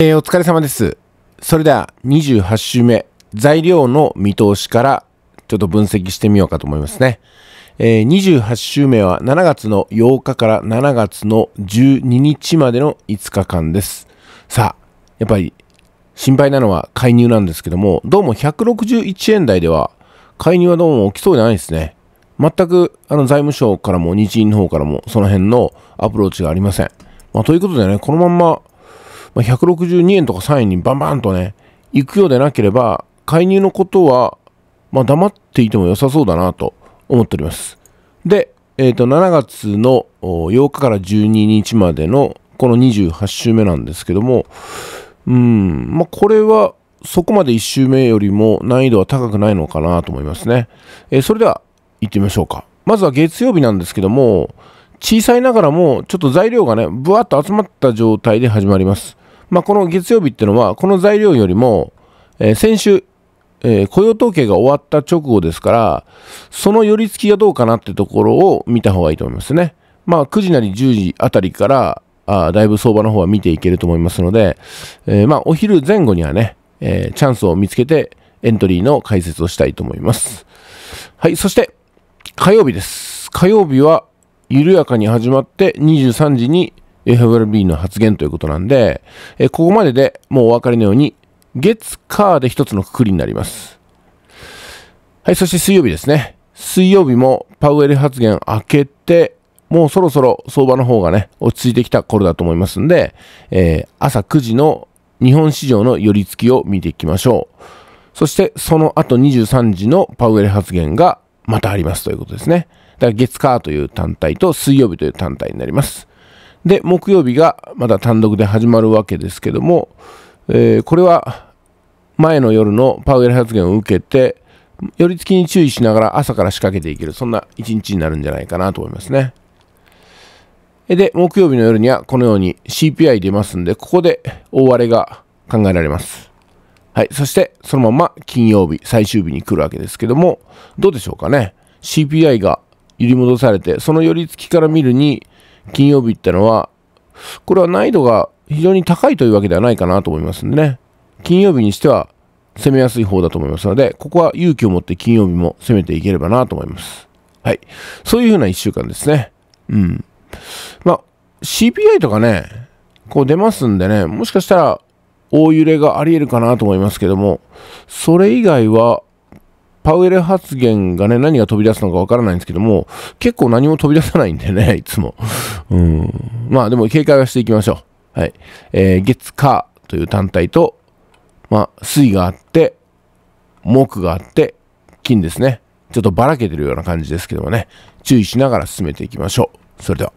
えー、お疲れ様です。それでは28週目、材料の見通しからちょっと分析してみようかと思いますね。えー、28週目は7月の8日から7月の12日までの5日間です。さあ、やっぱり心配なのは介入なんですけども、どうも161円台では介入はどうも起きそうじゃないですね。全くあの財務省からも日銀の方からもその辺のアプローチがありません。まあ、ということでね、このまんままあ、162円とか3円にバンバンとね、行くようでなければ、介入のことは、まあ、黙っていても良さそうだなと思っております。で、えっ、ー、と、7月の8日から12日までのこの28週目なんですけども、うん、まあ、これはそこまで1周目よりも難易度は高くないのかなと思いますね。えー、それでは行ってみましょうか。まずは月曜日なんですけども、小さいながらもちょっと材料がね、ぶわっと集まった状態で始まります。まあ、この月曜日っていうのは、この材料よりも、えー、先週、えー、雇用統計が終わった直後ですから、その寄り付きがどうかなってところを見た方がいいと思いますね。まあ、9時なり10時あたりから、あだいぶ相場の方は見ていけると思いますので、えー、まあ、お昼前後にはね、えー、チャンスを見つけて、エントリーの解説をしたいと思います。はい、そして、火曜日です。火曜日は、緩やかに始まって、23時に、f r b の発言ということなんで、えー、ここまででもうお分かりのように、月、火で一つのくくりになります。はい、そして水曜日ですね。水曜日もパウエル発言明けて、もうそろそろ相場の方がね、落ち着いてきた頃だと思いますんで、えー、朝9時の日本市場の寄り付きを見ていきましょう。そしてその後23時のパウエル発言がまたありますということですね。だから月火という単体と水曜日という単体になります。で、木曜日がまだ単独で始まるわけですけども、えー、これは前の夜のパウエル発言を受けて、寄り付きに注意しながら朝から仕掛けていける、そんな一日になるんじゃないかなと思いますね。で、木曜日の夜にはこのように CPI 出ますんで、ここで大荒れが考えられます。はい。そして、そのまま金曜日、最終日に来るわけですけども、どうでしょうかね。CPI が揺り戻されて、その寄り付きから見るに、金曜日ってのは、これは難易度が非常に高いというわけではないかなと思いますんでね、金曜日にしては攻めやすい方だと思いますので、ここは勇気を持って金曜日も攻めていければなと思います。はい。そういうふうな1週間ですね。うん。まあ、CPI とかね、こう出ますんでね、もしかしたら大揺れがあり得るかなと思いますけども、それ以外は、パウエル発言がね、何が飛び出すのかわからないんですけども、結構何も飛び出さないんでね、いつも。うん。まあでも警戒はしていきましょう。はい。えー、月火という単体と、まあ、水があって、木があって、金ですね。ちょっとばらけてるような感じですけどもね、注意しながら進めていきましょう。それでは。